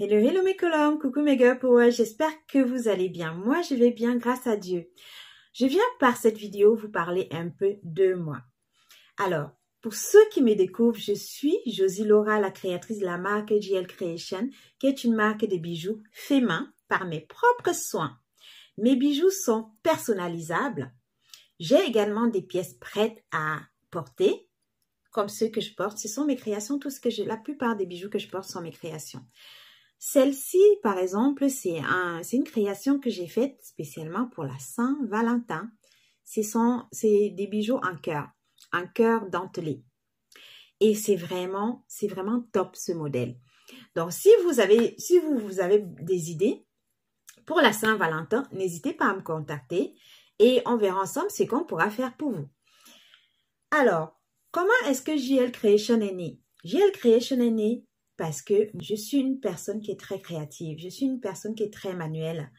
Hello, hello mes colombes, coucou mes moi j'espère que vous allez bien. Moi, je vais bien grâce à Dieu. Je viens par cette vidéo vous parler un peu de moi. Alors, pour ceux qui me découvrent, je suis Josie Laura, la créatrice de la marque JL Creation, qui est une marque de bijoux fait main par mes propres soins. Mes bijoux sont personnalisables. J'ai également des pièces prêtes à porter comme ceux que je porte, ce sont mes créations. Tout ce que j'ai. la plupart des bijoux que je porte sont mes créations. Celle-ci, par exemple, c'est une création que j'ai faite spécialement pour la Saint-Valentin. C'est des bijoux en cœur, en cœur dentelé. Et c'est vraiment, c'est vraiment top ce modèle. Donc, si vous avez, si vous, avez des idées pour la Saint-Valentin, n'hésitez pas à me contacter et on verra ensemble ce qu'on pourra faire pour vous. Alors, comment est-ce que JL Creation est JL Creation parce que je suis une personne qui est très créative, je suis une personne qui est très manuelle.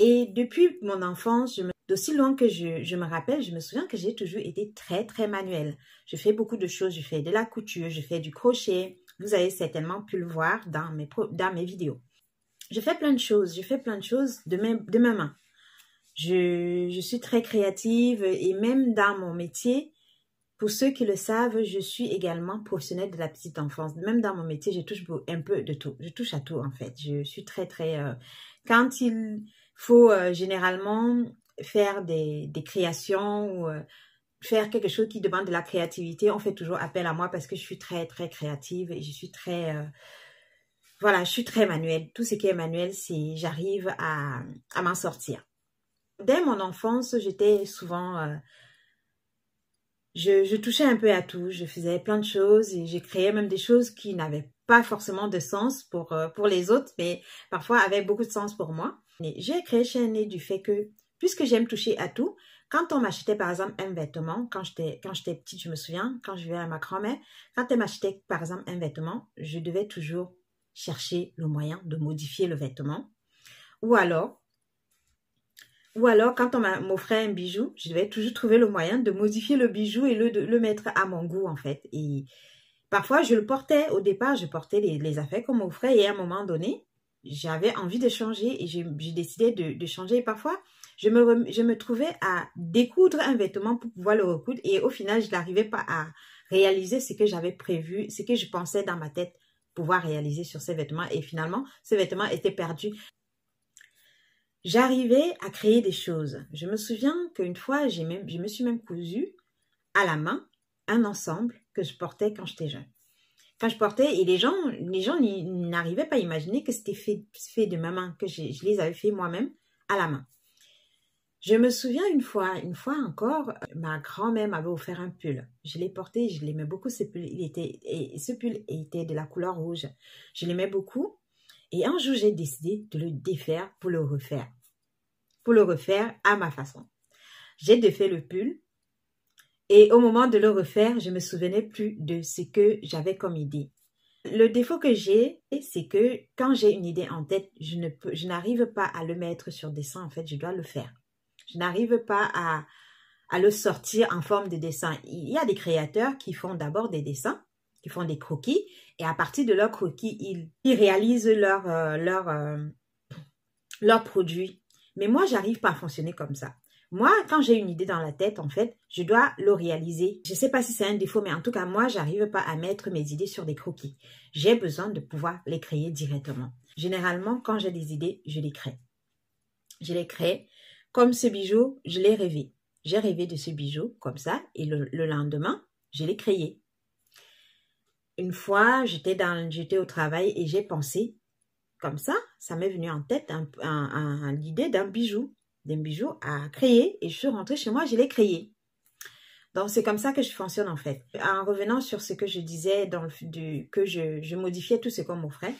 Et depuis mon enfance, d'aussi loin que je, me rappelle, je me souviens que j'ai toujours été très, très manuelle. Je fais beaucoup de choses, je fais de la couture, je fais du crochet. Vous avez certainement pu le voir dans mes, dans mes vidéos. Je fais plein de choses, je fais plein de choses de, mes, de ma main. je suis très créative et même dans mon métier, pour ceux qui le savent, je suis également professionnelle de la petite enfance. Même dans mon métier, je touche un peu de tout. Je touche à tout, en fait. Je suis très, très... Euh, quand il faut euh, généralement faire des, des créations ou euh, faire quelque chose qui demande de la créativité, on fait toujours appel à moi parce que je suis très, très créative et je suis très... voilà, je suis très manuelle. Tout ce qui est manuel, c'est j'arrive à, à m'en sortir. Dès mon enfance, j'étais souvent je, touchais un peu à tout. Je faisais plein de choses et j'ai créé même des choses qui n'avaient pas forcément de sens pour, euh, pour les autres, mais parfois avaient beaucoup de sens pour moi. J'ai créé Année du fait que, puisque j'aime toucher à tout, quand on m'achetait par exemple un vêtement, quand j'étais quand j'étais petite, je me souviens, quand je vivais à ma grand-mère, quand elle m'achetait par exemple un vêtement, je devais toujours chercher le moyen de modifier le vêtement. Ou alors, ou alors, quand on m'offrait un bijou, je devais toujours trouver le moyen de modifier le bijou et le, de, le mettre à mon goût, en fait. Et parfois, je le portais. Au départ, je portais les, affaires qu'on m'offrait. Et à un moment donné, j'avais envie de changer et j'ai décidé de, changer. Et parfois, je me, je me trouvais à découdre un vêtement pour pouvoir le recoudre. Et au final, je n'arrivais pas à réaliser ce que j'avais prévu, ce que je pensais dans ma tête pouvoir réaliser sur ces vêtements. Et finalement, ces vêtements étaient perdus j'arrivais à créer des choses. Je me souviens qu'une fois, je me suis même cousu à la main un ensemble que je portais quand j'étais jeune. Quand je portais et les gens, les gens n'arrivaient pas à imaginer que c'était fait, de ma main, que je, les avais fait moi-même à la main. Je me souviens une fois, une fois encore, ma grand-mère m'avait offert un pull. Je l'ai porté, je l'aimais beaucoup ce pull. Il était, et ce pull était de la couleur rouge. Je l'aimais beaucoup. Et un jour, j'ai décidé de le défaire pour le refaire. Pour le refaire à ma façon. J'ai défait le pull. Et au moment de le refaire, je me souvenais plus de ce que j'avais comme idée. Le défaut que j'ai, c'est que quand j'ai une idée en tête, je ne je n'arrive pas à le mettre sur dessin. En fait, je dois le faire. Je n'arrive pas à le sortir en forme de dessin. Il y a des créateurs qui font d'abord des dessins ils font des croquis. Et à partir de leurs croquis, ils, réalisent leurs produits. leur, euh, euh, Mais moi, j'arrive pas à fonctionner comme ça. Moi, quand j'ai une idée dans la tête, en fait, je dois le réaliser. Je ne sais pas si c'est un défaut, mais en tout cas, moi, j'arrive pas à mettre mes idées sur des croquis. J'ai besoin de pouvoir les créer directement. Généralement, quand j'ai des idées, je les crée. Je les crée. Comme ce bijou, je l'ai rêvé. J'ai rêvé de ce bijou comme ça, et le, le lendemain, je l'ai créé une fois, j'étais dans, j'étais au travail et j'ai pensé, comme ça, ça m'est venu en tête un, un, l'idée d'un bijou, d'un bijou à créer. Et je suis rentrée chez moi, je l'ai créé. Donc c'est comme ça que je fonctionne en fait. En revenant sur ce que je disais, dans le, du, que je, modifiais tout ce qu'on m'offrait,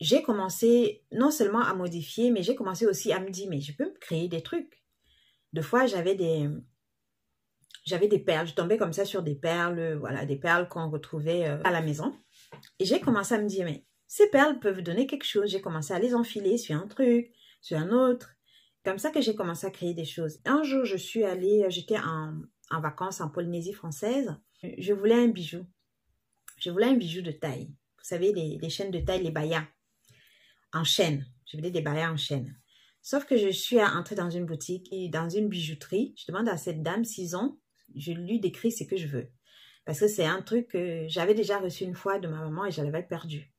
j'ai commencé non seulement à modifier, mais j'ai commencé aussi à me dire, mais je peux me créer des trucs. Deux fois, j'avais des, j'avais des perles, je tombais comme ça sur des perles, euh, voilà, des perles qu'on retrouvait euh, à la maison. Et j'ai commencé à me dire, mais ces perles peuvent donner quelque chose. J'ai commencé à les enfiler sur un truc, sur un autre. Comme ça que j'ai commencé à créer des choses. Un jour, je suis allée, euh, j'étais en, vacances en Polynésie française. Je voulais un bijou. Je voulais un bijou de taille. Vous savez, les, chaînes de taille, les baïas. en chaîne. Je voulais des baïas en chaîne. Sauf que je suis entrée dans une boutique dans une bijouterie. Je demande à cette dame s'ils ont je lui décris ce que je veux. Parce que c'est un truc que j'avais déjà reçu une fois de ma maman et je l'avais perdu.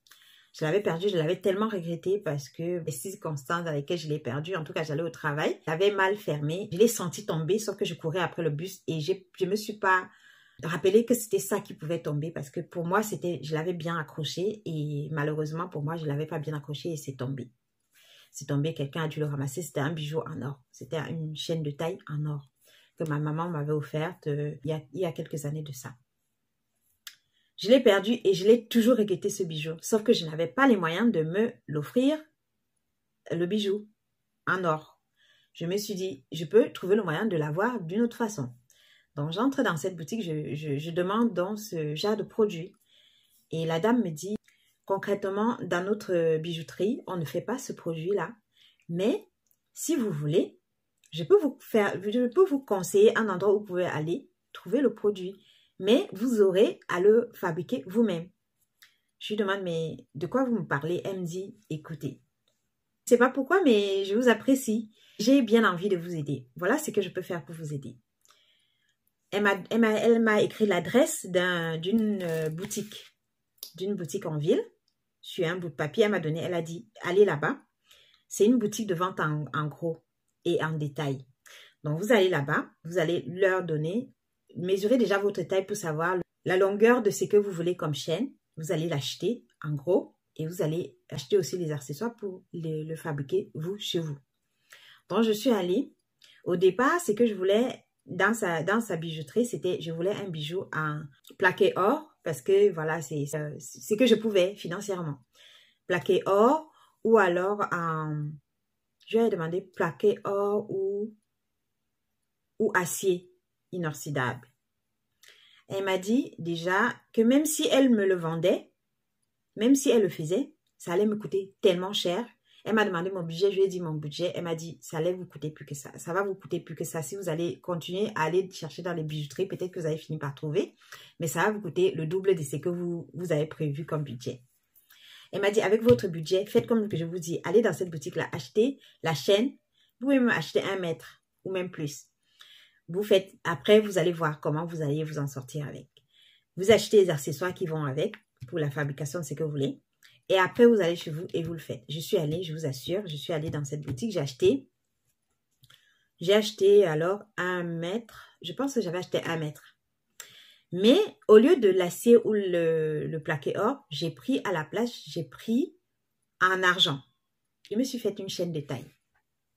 Je l'avais perdu, je l'avais tellement regretté parce que les circonstances dans lesquelles je l'ai perdu, en tout cas j'allais au travail, j'avais mal fermé, je l'ai senti tomber, sauf que je courais après le bus et je ne me suis pas rappelé que c'était ça qui pouvait tomber parce que pour moi c'était, je l'avais bien accroché et malheureusement pour moi je ne l'avais pas bien accroché et c'est tombé. C'est tombé, quelqu'un a dû le ramasser, c'était un bijou en or, c'était une chaîne de taille en or ma maman m'avait offerte euh, il, y a, quelques années de ça. Je l'ai perdu et je l'ai toujours regretté ce bijou, sauf que je n'avais pas les moyens de me l'offrir, le bijou, en or. Je me suis dit, je peux trouver le moyen de l'avoir d'une autre façon. Donc j'entre dans cette boutique, je, je demande dans ce genre de produit. Et la dame me dit, concrètement, dans notre bijouterie, on ne fait pas ce produit-là. Mais si vous voulez, je peux vous faire, peux vous conseiller un endroit où vous pouvez aller trouver le produit, mais vous aurez à le fabriquer vous-même. Je lui demande, mais de quoi vous me parlez Elle me dit, écoutez, je ne sais pas pourquoi, mais je vous apprécie. J'ai bien envie de vous aider. Voilà ce que je peux faire pour vous aider. Elle m'a écrit l'adresse d'une euh, boutique, d'une boutique en ville. Je suis un bout de papier, elle m'a donné, elle a dit, allez là-bas. C'est une boutique de vente en gros et en détail. Donc, vous allez là-bas, vous allez leur donner, mesurer déjà votre taille pour savoir la longueur de ce que vous voulez comme chaîne. Vous allez l'acheter en gros et vous allez acheter aussi les accessoires pour le, fabriquer vous chez vous. Donc, je suis allée. Au départ, c'est que je voulais dans sa, dans sa bijouterie, c'était je voulais un bijou en plaqué or parce que voilà, c'est euh, ce que je pouvais financièrement. Plaqué or ou alors en je lui ai demandé plaqué or ou, ou acier inoxydable. Elle m'a dit déjà que même si elle me le vendait, même si elle le faisait, ça allait me coûter tellement cher. Elle m'a demandé mon budget, je lui ai dit mon budget. Elle m'a dit, ça allait vous coûter plus que ça. Ça va vous coûter plus que ça. Si vous allez continuer à aller chercher dans les bijouteries, peut-être que vous allez finir par trouver. Mais ça va vous coûter le double de ce que vous avez prévu comme budget. Elle m'a dit, avec votre budget, faites comme je vous dis, allez dans cette boutique-là, achetez la chaîne. Vous pouvez même acheter un mètre ou même plus. Vous faites, après, vous allez voir comment vous allez vous en sortir avec. Vous achetez les accessoires qui vont avec pour la fabrication de ce que vous voulez. Et après, vous allez chez vous et vous le faites. Je suis allée, je vous assure, je suis allée dans cette boutique, j'ai acheté. J'ai acheté alors un mètre. Je pense que j'avais acheté un mètre. Mais au lieu de l'acier ou le, plaqué or, j'ai pris à la place, j'ai pris un argent. Je me suis fait une chaîne de taille.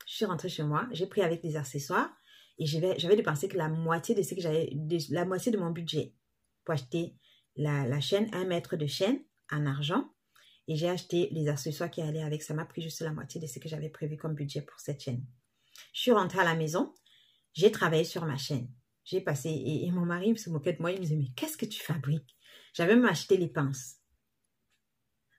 Je suis rentrée chez moi, j'ai pris avec des accessoires et j'avais dépensé que la moitié de ce que la moitié de mon budget pour acheter la, la chaîne, un mètre de chaîne en argent. Et j'ai acheté les accessoires qui allaient avec. Ça m'a pris juste la moitié de ce que j'avais prévu comme budget pour cette chaîne. Je suis rentrée à la maison, j'ai travaillé sur ma chaîne. J'ai passé, et, mon mari me se moquait de moi, il me disait, mais qu'est-ce que tu fabriques J'avais même acheté les pinces.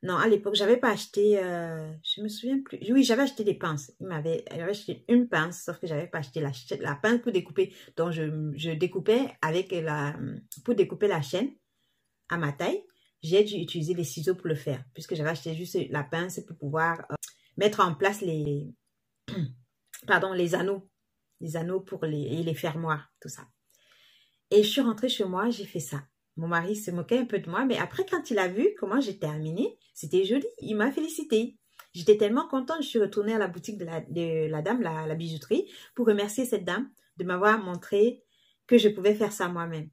Non, à l'époque, j'avais pas acheté, je euh, je me souviens plus. Oui, j'avais acheté des pinces. Il m'avait, acheté une pince, sauf que j'avais pas acheté la, pince pour découper. Donc, je, découpais avec la, pour découper la chaîne à ma taille. J'ai dû utiliser les ciseaux pour le faire, puisque j'avais acheté juste la pince pour pouvoir euh, mettre en place les, pardon, les anneaux, les anneaux pour les, et les fermoirs, tout ça. Et je suis rentrée chez moi, j'ai fait ça. Mon mari se moquait un peu de moi, mais après, quand il a vu comment j'ai terminé, c'était joli. Il m'a félicité. J'étais tellement contente, je suis retournée à la boutique de la, dame, la, bijouterie, pour remercier cette dame de m'avoir montré que je pouvais faire ça moi-même.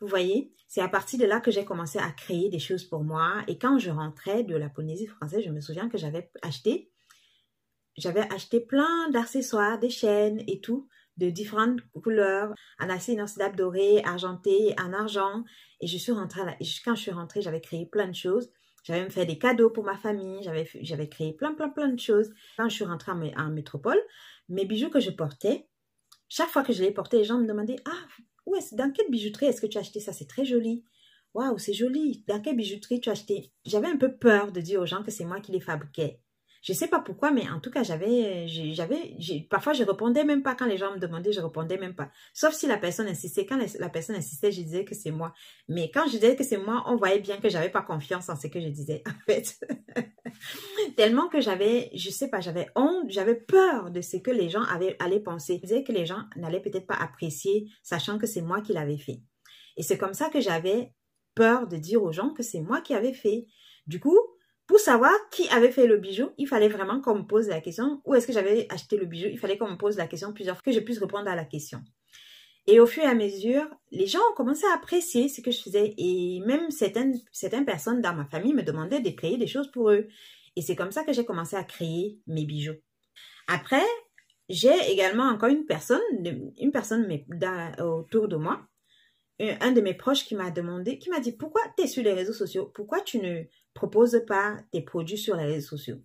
Vous voyez, c'est à partir de là que j'ai commencé à créer des choses pour moi. Et quand je rentrais de la Polynésie française, je me souviens que j'avais acheté, j'avais acheté plein d'accessoires, des chaînes et tout de différentes couleurs, en acier inoxydable doré, argenté, en argent. Et je suis rentrée, la... quand je suis rentrée, j'avais créé plein de choses. J'avais même fait des cadeaux pour ma famille, j'avais créé plein, plein, plein de choses. Quand je suis rentrée en, métropole, mes bijoux que je portais, chaque fois que je les portais, les gens me demandaient Ah, où est dans quelle bijouterie est-ce que tu as acheté ça C'est très joli. Waouh, c'est joli. Dans quelle bijouterie tu as acheté J'avais un peu peur de dire aux gens que c'est moi qui les fabriquais. Je sais pas pourquoi, mais en tout cas, j'avais, j'avais, parfois je répondais même pas quand les gens me demandaient, je répondais même pas. Sauf si la personne insistait. Quand la, personne insistait, je disais que c'est moi. Mais quand je disais que c'est moi, on voyait bien que j'avais pas confiance en ce que je disais, en fait. Tellement que j'avais, je sais pas, j'avais honte, j'avais peur de ce que les gens avaient, allaient penser. Je disais que les gens n'allaient peut-être pas apprécier, sachant que c'est moi qui l'avais fait. Et c'est comme ça que j'avais peur de dire aux gens que c'est moi qui l'avais fait. Du coup, pour savoir qui avait fait le bijou, il fallait vraiment qu'on me pose la question. Où est-ce que j'avais acheté le bijou Il fallait qu'on me pose la question plusieurs fois, que je puisse répondre à la question. Et au fur et à mesure, les gens ont commencé à apprécier ce que je faisais. Et même certaines, personnes dans ma famille me demandaient de créer des choses pour eux. Et c'est comme ça que j'ai commencé à créer mes bijoux. Après, j'ai également encore une personne, une personne autour de moi, un de mes proches qui m'a demandé, qui m'a dit, pourquoi tu es sur les réseaux sociaux Pourquoi tu ne propose pas tes produits sur les réseaux sociaux.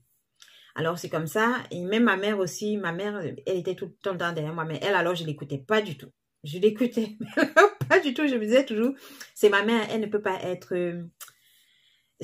Alors c'est comme ça. Et même ma mère aussi, ma mère, elle était tout le temps derrière moi, mais elle alors je l'écoutais pas du tout. Je l'écoutais pas du tout. Je me disais toujours, c'est ma mère, elle ne peut pas être euh,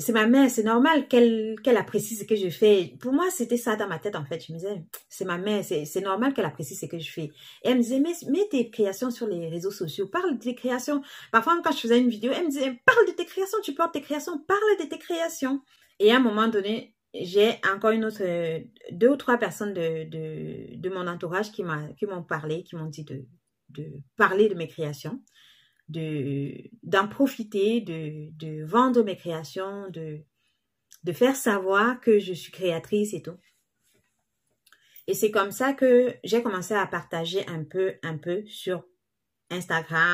c'est ma mère, c'est normal qu'elle qu'elle apprécie ce que je fais. Pour moi, c'était ça dans ma tête, en fait. Je me disais, c'est ma mère, c'est normal qu'elle apprécie ce que je fais. Et elle me disait, mets tes créations sur les réseaux sociaux, parle de tes créations. Parfois, quand je faisais une vidéo, elle me disait, parle de tes créations, tu portes tes créations, parle de tes créations. Et à un moment donné, j'ai encore une autre, euh, deux ou trois personnes de, de, de mon entourage qui m'ont parlé, qui m'ont dit de, de parler de mes créations de d'en profiter, de, vendre mes créations, de, de faire savoir que je suis créatrice et tout. Et c'est comme ça que j'ai commencé à partager un peu, un peu sur Instagram.